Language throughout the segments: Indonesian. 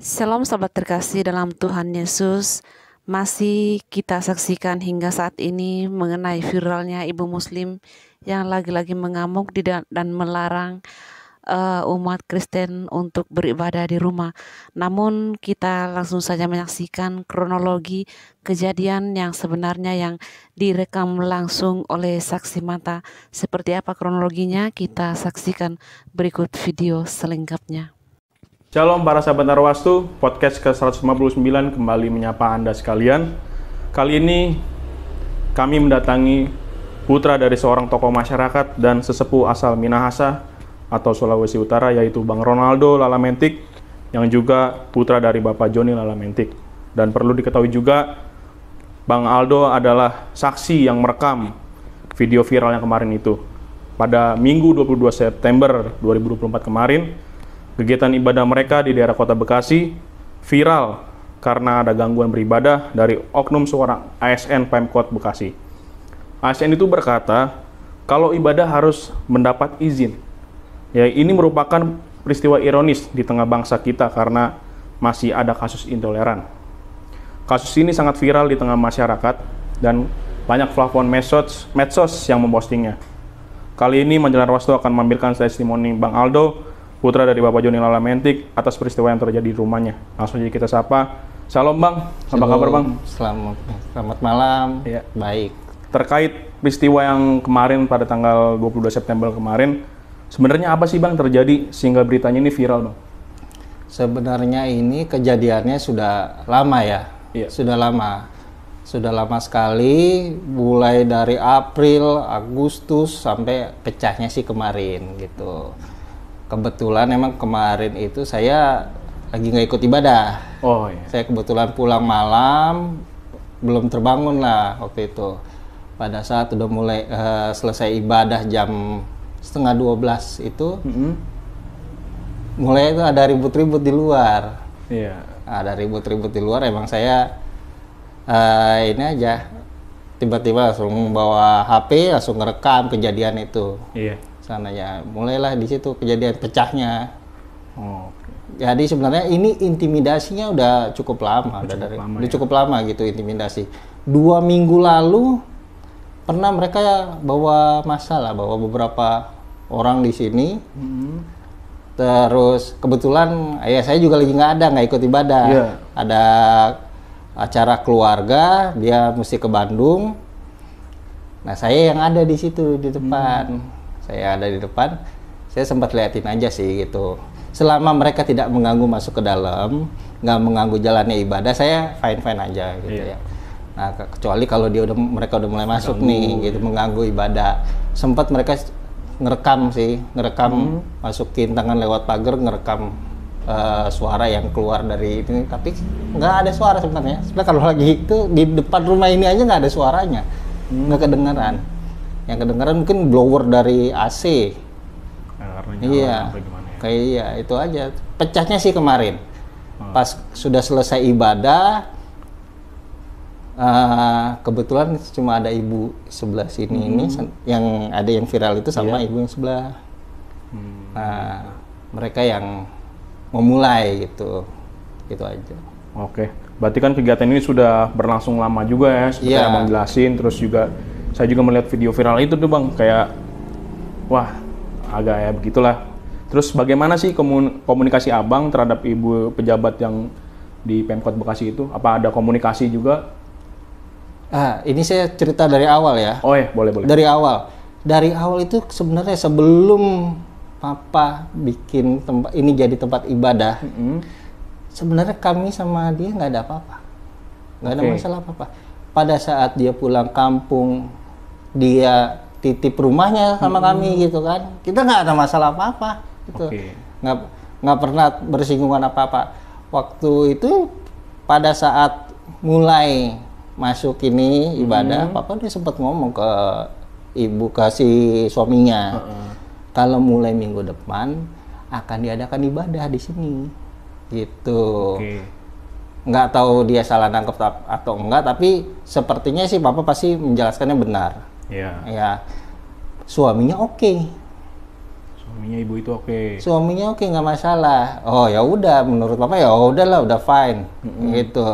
Shalom sobat terkasih dalam Tuhan Yesus Masih kita saksikan hingga saat ini mengenai viralnya ibu muslim yang lagi-lagi mengamuk dan melarang uh, umat Kristen untuk beribadah di rumah. Namun kita langsung saja menyaksikan kronologi kejadian yang sebenarnya yang direkam langsung oleh saksi mata. Seperti apa kronologinya kita saksikan berikut video selengkapnya. Shalom para sahabat Narwastu, podcast ke-159 kembali menyapa Anda sekalian. Kali ini kami mendatangi putra dari seorang tokoh masyarakat dan sesepuh asal Minahasa atau Sulawesi Utara yaitu Bang Ronaldo Lalamentik yang juga putra dari Bapak Joni Lalamentik. Dan perlu diketahui juga Bang Aldo adalah saksi yang merekam video viral yang kemarin itu. Pada Minggu 22 September 2024 kemarin, kegiatan ibadah mereka di daerah Kota Bekasi viral karena ada gangguan beribadah dari oknum seorang ASN Pemkot Bekasi. ASN itu berkata, kalau ibadah harus mendapat izin Ya, ini merupakan peristiwa ironis di tengah bangsa kita karena masih ada kasus intoleran. Kasus ini sangat viral di tengah masyarakat dan banyak platform medsos, medsos yang mempostingnya. Kali ini Majalah Wasto akan mampirkan testimoni Bang Aldo, putra dari Bapak Joni Lalamentik atas peristiwa yang terjadi di rumahnya. Langsung saja kita sapa. Salam Bang, apa Halo, kabar Bang? Selamat, selamat malam, ya. baik. Terkait peristiwa yang kemarin pada tanggal 22 September kemarin, Sebenarnya apa sih Bang terjadi sehingga beritanya ini viral Bang? Sebenarnya ini kejadiannya sudah lama ya. Iya. Sudah lama. Sudah lama sekali mulai dari April, Agustus sampai pecahnya sih kemarin gitu. Kebetulan emang kemarin itu saya lagi nggak ikut ibadah. Oh iya. Saya kebetulan pulang malam belum terbangun lah waktu itu. Pada saat udah mulai uh, selesai ibadah jam setengah 12 itu mm -hmm. mulai itu ada ribut-ribut di luar yeah. ada ribut-ribut di luar emang saya uh, ini aja tiba-tiba langsung bawa HP langsung ngerekam kejadian itu yeah. sana ya mulailah di situ kejadian pecahnya oh, jadi sebenarnya ini intimidasinya udah cukup lama udah, udah cukup dari lama, udah ya? cukup lama gitu intimidasi dua minggu lalu pernah mereka bawa masalah bawa beberapa orang di sini hmm. terus kebetulan ayah saya juga lagi nggak ada nggak ikut ibadah yeah. ada acara keluarga dia mesti ke Bandung nah saya yang ada di situ di depan hmm. saya ada di depan saya sempat liatin aja sih gitu selama mereka tidak mengganggu masuk ke dalam nggak mengganggu jalannya ibadah saya fine fine aja gitu yeah. ya Nah, kecuali kalau dia udah mereka udah mulai masuk Ganggu, nih gitu ya. mengganggu ibadah. Sempat mereka ngerekam sih, ngerekam hmm. masukin tangan lewat pagar, ngerekam uh, suara yang keluar dari ini tapi nggak ada suara sebenarnya. Sebenarnya kalau lagi itu di depan rumah ini aja nggak ada suaranya. Hmm. Nggak kedengaran. Yang kedengeran mungkin blower dari AC. Nah, iya. Ya? Kayak iya, itu aja. Pecahnya sih kemarin. Oh. Pas sudah selesai ibadah, Eh, kebetulan cuma ada ibu sebelah sini hmm. ini yang ada yang viral itu sama yeah. ibu yang sebelah. Hmm. Nah, mereka yang memulai gitu. Gitu aja. Oke. Okay. Berarti kan kegiatan ini sudah berlangsung lama juga ya, seperti yeah. yang jelasin terus juga saya juga melihat video viral itu tuh Bang kayak wah agak ya begitulah. Terus bagaimana sih komunikasi Abang terhadap ibu pejabat yang di Pemkot Bekasi itu? Apa ada komunikasi juga Ah, ini saya cerita dari awal ya. Oh ya, boleh boleh. Dari awal. Dari awal itu sebenarnya sebelum papa bikin tempat ini jadi tempat ibadah. Mm -hmm. Sebenarnya kami sama dia nggak ada apa-apa. Nggak okay. ada masalah apa-apa. Pada saat dia pulang kampung, dia titip rumahnya sama mm -hmm. kami gitu kan. Kita nggak ada masalah apa-apa gitu. Okay. Nggak nggak pernah bersinggungan apa-apa. Waktu itu pada saat mulai masuk ini ibadah, hmm. papa dia sempat ngomong ke ibu kasih suaminya. Uh-uh. Kalau mulai minggu depan akan diadakan ibadah di sini. Gitu. Okay. Nggak tahu dia salah nangkep atau enggak, tapi sepertinya sih papa pasti menjelaskannya benar. Yeah. Ya. Suaminya oke. Okay. Suaminya ibu itu oke. Okay. Suaminya oke okay, nggak masalah. Oh ya udah, menurut papa ya udahlah udah fine. Mm-hmm. Gitu.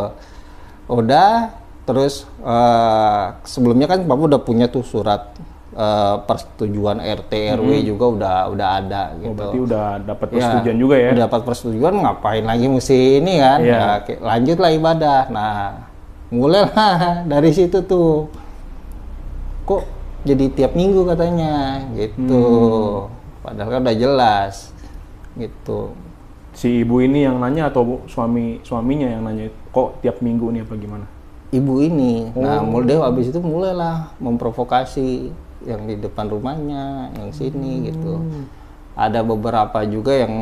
Udah Terus uh, sebelumnya kan Bapak udah punya tuh surat uh, persetujuan RT RW hmm. juga udah udah ada oh, gitu. berarti udah dapat iya, persetujuan ya, juga ya. Dapat persetujuan ngapain lagi mesti ini kan? Yeah. Nah, ya, lanjutlah ibadah. Nah, mulailah dari situ tuh. Kok jadi tiap minggu katanya gitu. Hmm. Padahal kan udah jelas gitu. Si ibu ini yang nanya atau suami suaminya yang nanya kok tiap minggu ini apa gimana? ibu ini. Nah, oh. Nah, Muldeo habis itu mulailah memprovokasi yang di depan rumahnya, yang sini hmm. gitu. Ada beberapa juga yang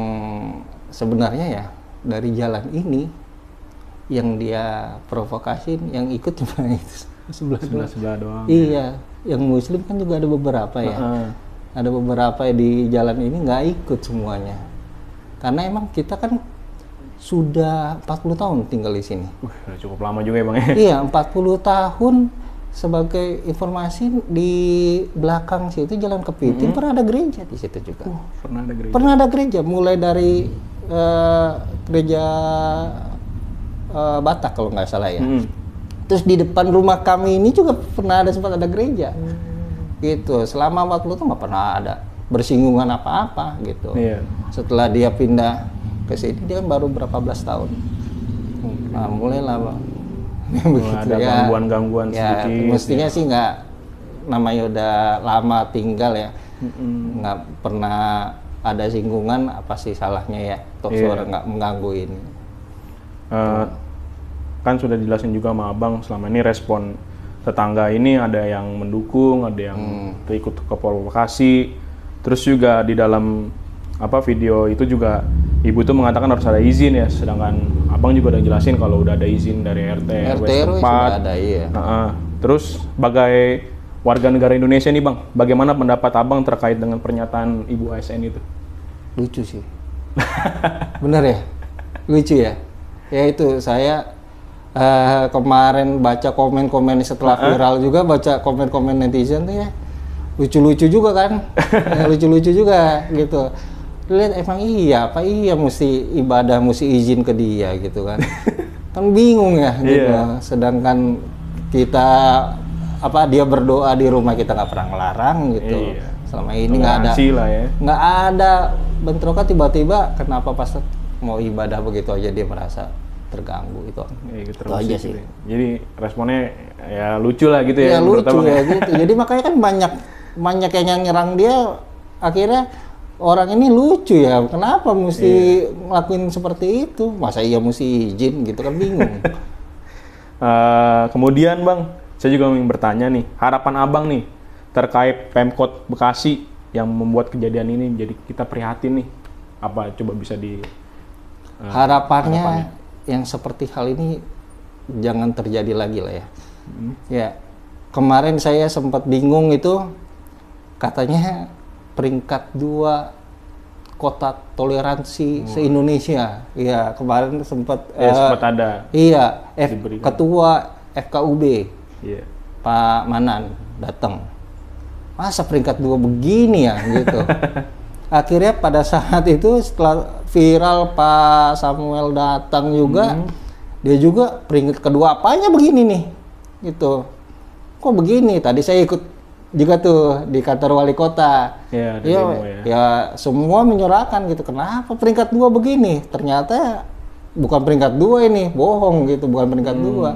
sebenarnya ya dari jalan ini yang dia provokasin, yang ikut cuma itu sebelah sebelah, sebelah doang. Ya. Iya, ya. yang muslim kan juga ada beberapa ya. Uh -huh. Ada beberapa di jalan ini nggak ikut semuanya. Karena emang kita kan sudah 40 tahun tinggal di sini. Uh, cukup lama juga ya Bang ya? Iya, 40 tahun sebagai informasi di belakang situ Jalan Kepiting mm -hmm. pernah ada gereja di situ juga. Uh, pernah ada gereja. Pernah ada gereja mulai dari uh, gereja uh, Batak kalau nggak salah ya. Mm -hmm. Terus di depan rumah kami ini juga pernah ada sempat ada gereja. Mm. Gitu. Selama 40 tahun nggak pernah ada bersinggungan apa-apa gitu. Yeah. Setelah dia pindah ke sini dia kan baru berapa belas tahun okay. nah, mulailah bang Begitu, oh, ada ya. gangguan-gangguan ya, sedikit mestinya ya. sih nggak namanya udah lama tinggal ya mm-hmm. nggak pernah ada singgungan apa sih salahnya ya toh yeah. suara nggak mengganggu ini uh, kan sudah dijelasin juga sama abang selama ini respon tetangga ini ada yang mendukung ada yang hmm. ikut ke provokasi terus juga di dalam apa video itu juga ibu tuh mengatakan harus ada izin ya sedangkan abang juga udah jelasin kalau udah ada izin dari RT RT tempat ada iya uh -uh. terus sebagai warga negara Indonesia nih bang bagaimana pendapat abang terkait dengan pernyataan ibu ASN itu lucu sih bener ya lucu ya ya itu saya uh, kemarin baca komen-komen setelah viral juga baca komen-komen netizen tuh ya lucu-lucu juga kan ya, lucu-lucu juga gitu lihat emang iya apa iya mesti ibadah mesti izin ke dia gitu kan kan bingung ya gitu yeah. sedangkan kita apa dia berdoa di rumah kita nggak pernah ngelarang gitu yeah. selama ini nggak ada ya. nggak ya. ada bentrokan tiba-tiba kenapa pas mau ibadah begitu aja dia merasa terganggu itu. Ya, itu, aja sih. Gitu. Jadi responnya ya lucu lah gitu ya. Ya lucu ya, ya gitu. Jadi makanya kan banyak banyak yang nyerang dia akhirnya orang ini lucu ya kenapa mesti iya. ngelakuin seperti itu masa iya mesti izin gitu kan bingung uh, kemudian bang saya juga ingin bertanya nih harapan abang nih terkait pemkot Bekasi yang membuat kejadian ini jadi kita prihatin nih apa coba bisa di uh, harapannya, harapannya yang seperti hal ini jangan terjadi lagi lah ya hmm. ya kemarin saya sempat bingung itu katanya peringkat dua kota toleransi wow. se Indonesia. Iya kemarin sempat ya, uh, sempat ada. Iya F, diberikan. ketua FKUB yeah. Pak Manan datang. Masa peringkat dua begini ya gitu. Akhirnya pada saat itu setelah viral Pak Samuel datang juga, mm. dia juga peringkat kedua apanya begini nih, gitu. Kok begini? Tadi saya ikut juga tuh di kantor wali kota. Iya, ya, ya. ya semua menyerahkan gitu. Kenapa peringkat dua begini? Ternyata bukan peringkat dua ini, bohong gitu, bukan peringkat hmm. dua.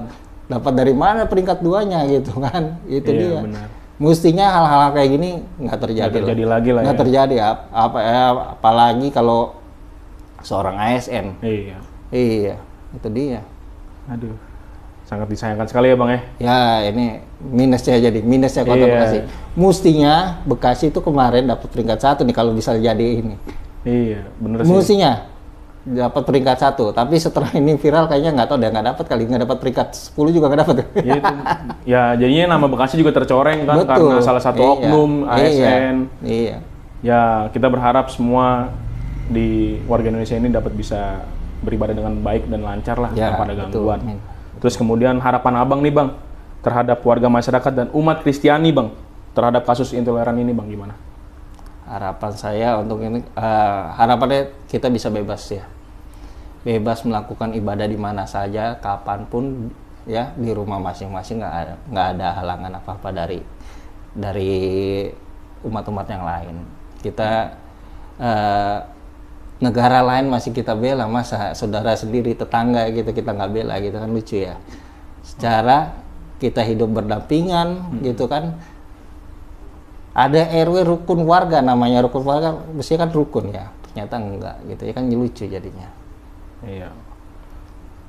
Dapat dari mana peringkat duanya gitu kan? Itu ya, dia. Benar. Mestinya hal-hal kayak gini nggak terjadi. Nggak terjadi lah. lagi lah. Nggak ya. terjadi apa, apa eh, apalagi kalau seorang ASN. Iya. Iya, itu dia. Aduh sangat disayangkan sekali ya bang ya. Ya ini minusnya jadi minusnya kota yeah. Bekasi. Mestinya Bekasi itu kemarin dapat peringkat satu nih kalau bisa jadi ini. Iya benar sih. Mestinya dapat peringkat satu, tapi setelah ini viral kayaknya nggak tahu dia nggak dapat kali nggak dapat peringkat 10 juga nggak dapat. Ya, ya, jadinya nama Bekasi juga tercoreng kan Betul. karena salah satu iya. oknum ASN. Iya. iya. Ya kita berharap semua di warga Indonesia ini dapat bisa beribadah dengan baik dan lancar lah ya, tanpa ada gangguan. Betul. Terus kemudian harapan abang nih bang terhadap warga masyarakat dan umat Kristiani bang terhadap kasus intoleran ini bang gimana? Harapan saya untuk ini uh, harapannya kita bisa bebas ya, bebas melakukan ibadah di mana saja, kapanpun ya di rumah masing-masing nggak -masing ada nggak ada halangan apa apa dari dari umat-umat yang lain. Kita uh, negara lain masih kita bela masa saudara sendiri tetangga gitu kita nggak bela gitu kan lucu ya secara kita hidup berdampingan hmm. gitu kan ada RW rukun warga namanya rukun warga mestinya kan rukun ya ternyata enggak gitu ya kan lucu jadinya iya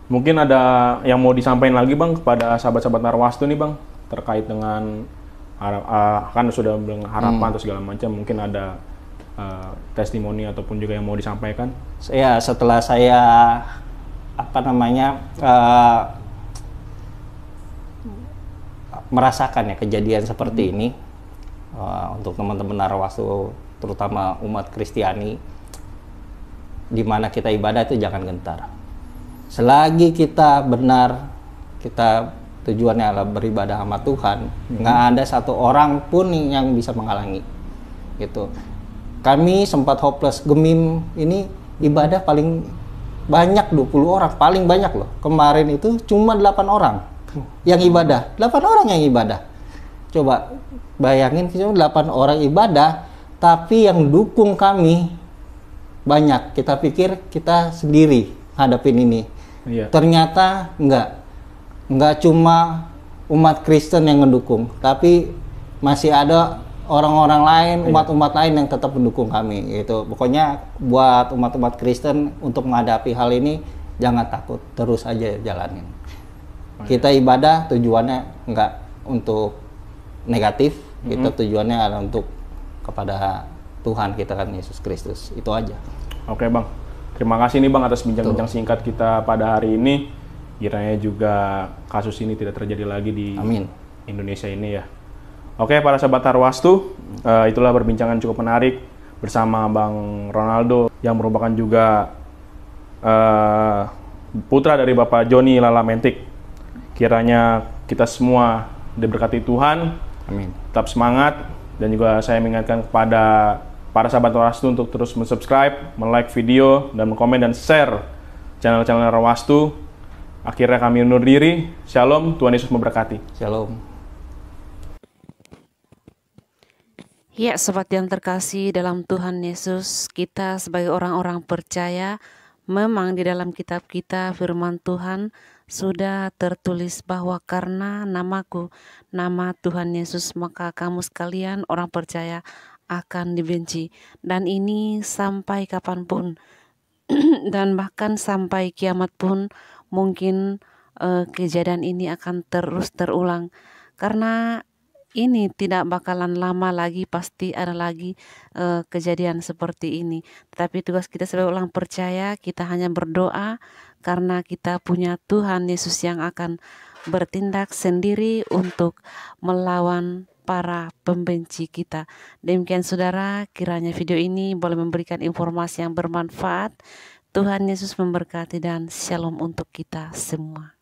mungkin ada yang mau disampaikan lagi bang kepada sahabat-sahabat Narwastu nih bang terkait dengan uh, kan sudah harapan hmm. atau segala macam mungkin ada Eh, testimoni ataupun juga yang mau disampaikan? Ya setelah saya apa namanya uh, merasakan ya kejadian seperti hmm. ini uh, untuk teman-teman narwastu terutama umat Kristiani di mana kita ibadah itu jangan gentar. Selagi kita benar kita tujuannya adalah beribadah sama Tuhan, hmm. nggak hmm. ada satu orang pun yang bisa menghalangi. Gitu kami sempat hopeless gemim ini ibadah paling banyak 20 orang paling banyak loh kemarin itu cuma 8 orang yang ibadah 8 orang yang ibadah coba bayangin cuma 8 orang ibadah tapi yang dukung kami banyak kita pikir kita sendiri hadapin ini iya. ternyata enggak enggak cuma umat Kristen yang mendukung tapi masih ada orang-orang lain, iya. umat-umat lain yang tetap mendukung kami itu. Pokoknya buat umat-umat Kristen untuk menghadapi hal ini jangan takut, terus aja jalanin. Iya. Kita ibadah tujuannya nggak untuk negatif, hmm. Gitu. kita tujuannya adalah untuk kepada Tuhan kita kan Yesus Kristus. Itu aja. Oke, Bang. Terima kasih nih Bang atas bincang-bincang singkat kita pada hari ini. Kiranya juga kasus ini tidak terjadi lagi di Amin. Indonesia ini ya. Oke para Tarwastu, uh, itulah perbincangan cukup menarik bersama Bang Ronaldo yang merupakan juga uh, putra dari Bapak Joni Mentik. Kiranya kita semua diberkati Tuhan. Amin. Tetap semangat dan juga saya mengingatkan kepada para sahabat Rawastu untuk terus mensubscribe, like video dan komen dan share channel-channel Rawastu. Akhirnya kami undur diri. Shalom, Tuhan Yesus memberkati. Shalom. Ya, sobat yang terkasih dalam Tuhan Yesus, kita sebagai orang-orang percaya, memang di dalam kitab kita firman Tuhan sudah tertulis bahwa karena namaku, nama Tuhan Yesus, maka kamu sekalian orang percaya akan dibenci. Dan ini sampai kapanpun, dan bahkan sampai kiamat pun mungkin eh, kejadian ini akan terus terulang. Karena ini tidak bakalan lama lagi pasti ada lagi uh, kejadian seperti ini tetapi tugas kita sebagai ulang percaya kita hanya berdoa karena kita punya Tuhan Yesus yang akan bertindak sendiri untuk melawan para pembenci kita. Demikian saudara, kiranya video ini boleh memberikan informasi yang bermanfaat. Tuhan Yesus memberkati dan shalom untuk kita semua.